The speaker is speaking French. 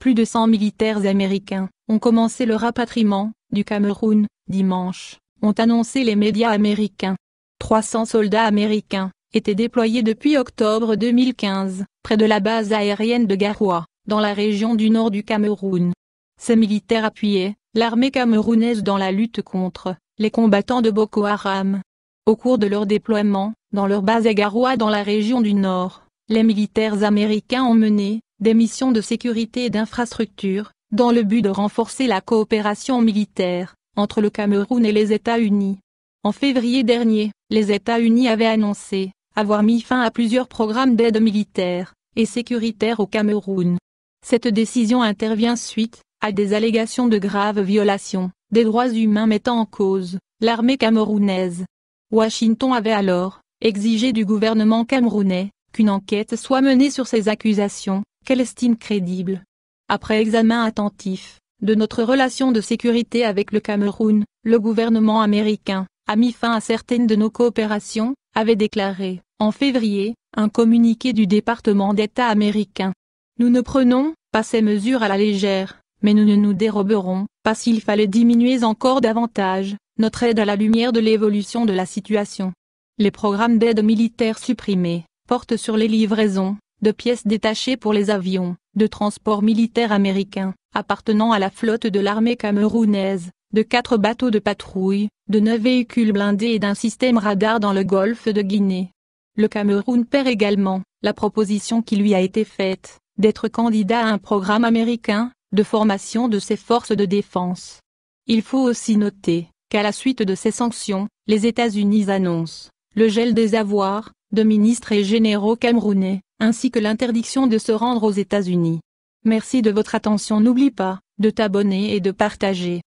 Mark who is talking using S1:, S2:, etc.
S1: Plus de 100 militaires américains ont commencé le rapatriement du Cameroun, dimanche, ont annoncé les médias américains. 300 soldats américains étaient déployés depuis octobre 2015, près de la base aérienne de Garoua, dans la région du nord du Cameroun. Ces militaires appuyaient l'armée camerounaise dans la lutte contre les combattants de Boko Haram. Au cours de leur déploiement, dans leur base à Garoua dans la région du nord, les militaires américains ont mené des missions de sécurité et d'infrastructure, dans le but de renforcer la coopération militaire entre le Cameroun et les États-Unis. En février dernier, les États-Unis avaient annoncé avoir mis fin à plusieurs programmes d'aide militaire et sécuritaire au Cameroun. Cette décision intervient suite à des allégations de graves violations des droits humains mettant en cause l'armée camerounaise. Washington avait alors exigé du gouvernement camerounais qu'une enquête soit menée sur ces accusations, qu'elle estime crédibles. Après examen attentif de notre relation de sécurité avec le Cameroun, le gouvernement américain a mis fin à certaines de nos coopérations, avait déclaré, en février, un communiqué du département d'État américain. Nous ne prenons pas ces mesures à la légère, mais nous ne nous déroberons pas s'il fallait diminuer encore davantage notre aide à la lumière de l'évolution de la situation. Les programmes d'aide militaire supprimés porte sur les livraisons de pièces détachées pour les avions, de transport militaire américain, appartenant à la flotte de l'armée camerounaise, de quatre bateaux de patrouille, de neuf véhicules blindés et d'un système radar dans le golfe de Guinée. Le Cameroun perd également la proposition qui lui a été faite d'être candidat à un programme américain de formation de ses forces de défense. Il faut aussi noter qu'à la suite de ces sanctions, les États-Unis annoncent le gel des avoirs de ministres et généraux camerounais, ainsi que l'interdiction de se rendre aux États-Unis. Merci de votre attention n'oublie pas, de t'abonner et de partager.